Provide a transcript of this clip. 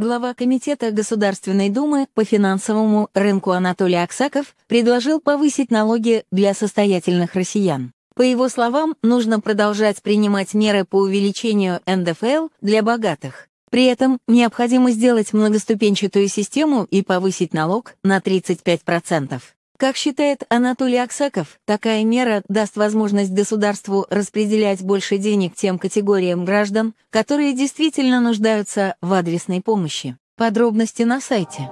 Глава Комитета Государственной Думы по финансовому рынку Анатолий Аксаков предложил повысить налоги для состоятельных россиян. По его словам, нужно продолжать принимать меры по увеличению НДФЛ для богатых. При этом необходимо сделать многоступенчатую систему и повысить налог на 35%. Как считает Анатолий Аксаков, такая мера даст возможность государству распределять больше денег тем категориям граждан, которые действительно нуждаются в адресной помощи. Подробности на сайте.